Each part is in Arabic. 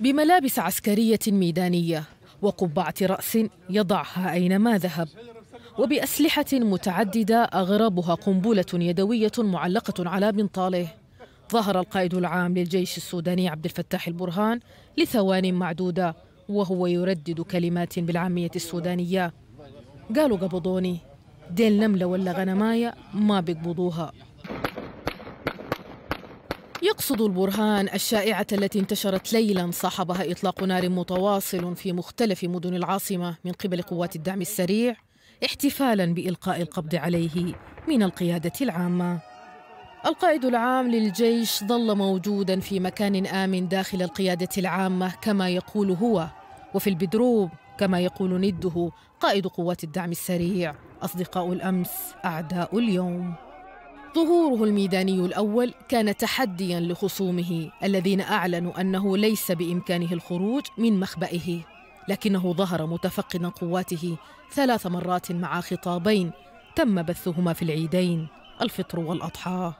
بملابس عسكرية ميدانية وقبعة رأس يضعها أينما ذهب وبأسلحة متعددة أغربها قنبلة يدوية معلقة على بنطاله ظهر القائد العام للجيش السوداني عبد الفتاح البرهان لثوان معدودة وهو يردد كلمات بالعامية السودانية قالوا قبضوني ديل نملة ولا غنماية ما بيقبضوها يقصد البرهان الشائعة التي انتشرت ليلا صاحبها إطلاق نار متواصل في مختلف مدن العاصمة من قبل قوات الدعم السريع احتفالا بإلقاء القبض عليه من القيادة العامة القائد العام للجيش ظل موجودا في مكان آمن داخل القيادة العامة كما يقول هو وفي البدروب كما يقول نده قائد قوات الدعم السريع أصدقاء الأمس أعداء اليوم ظهوره الميداني الاول كان تحديا لخصومه الذين اعلنوا انه ليس بامكانه الخروج من مخبئه لكنه ظهر متفقدا قواته ثلاث مرات مع خطابين تم بثهما في العيدين الفطر والاضحى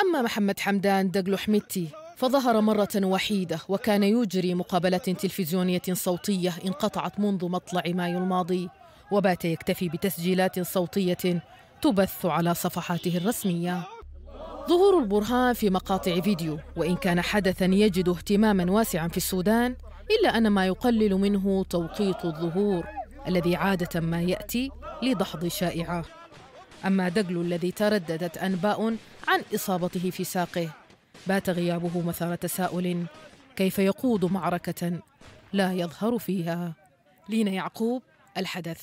اما محمد حمدان دقلو حميتي فظهر مرة وحيدة وكان يجري مقابلة تلفزيونية صوتية انقطعت منذ مطلع مايو الماضي وبات يكتفي بتسجيلات صوتية تبث على صفحاته الرسمية ظهور البرهان في مقاطع فيديو وإن كان حدثا يجد اهتماما واسعا في السودان إلا أن ما يقلل منه توقيت الظهور الذي عادة ما يأتي لدحض شائعة أما دجل الذي ترددت أنباء عن إصابته في ساقه بات غيابه مثار تساؤل كيف يقود معركة لا يظهر فيها لينا يعقوب الحدث